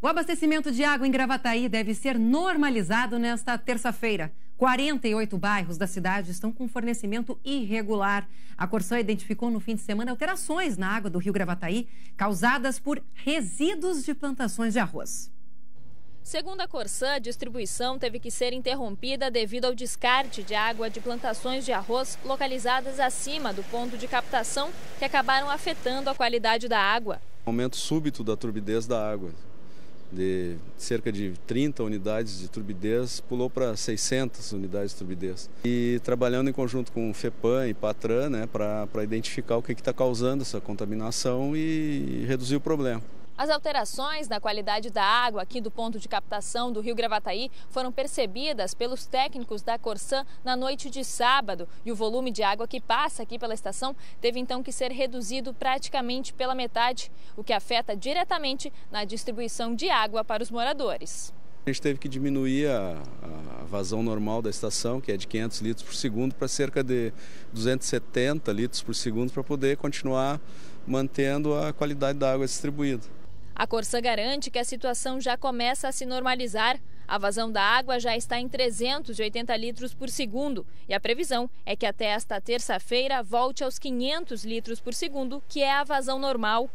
O abastecimento de água em Gravataí deve ser normalizado nesta terça-feira. 48 bairros da cidade estão com fornecimento irregular. A Corsã identificou no fim de semana alterações na água do rio Gravataí causadas por resíduos de plantações de arroz. Segundo a Corsã, a distribuição teve que ser interrompida devido ao descarte de água de plantações de arroz localizadas acima do ponto de captação, que acabaram afetando a qualidade da água. Aumento súbito da turbidez da água de cerca de 30 unidades de turbidez, pulou para 600 unidades de turbidez. E trabalhando em conjunto com o FEPAM e PATRAN né, para identificar o que está causando essa contaminação e reduzir o problema. As alterações na qualidade da água aqui do ponto de captação do Rio Gravataí foram percebidas pelos técnicos da Corsan na noite de sábado e o volume de água que passa aqui pela estação teve então que ser reduzido praticamente pela metade, o que afeta diretamente na distribuição de água para os moradores. A gente teve que diminuir a, a, vazão normal da estação, que é de 500 litros por segundo, para cerca de 270 litros por segundo, para poder continuar mantendo a qualidade da água distribuída. A Corsã garante que a situação já começa a se normalizar. A vazão da água já está em 380 litros por segundo e a previsão é que até esta terça-feira volte aos 500 litros por segundo, que é a vazão normal.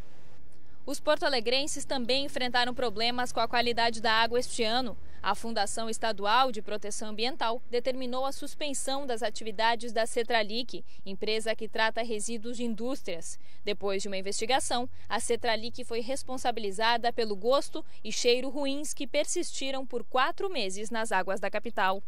Os porto-alegrenses também enfrentaram problemas com a qualidade da água este ano. A Fundação Estadual de Proteção Ambiental determinou a suspensão das atividades da Cetralic, empresa que trata resíduos de indústrias. Depois de uma investigação, a Cetralic foi responsabilizada pelo gosto e cheiro ruins que persistiram por quatro meses nas águas da capital.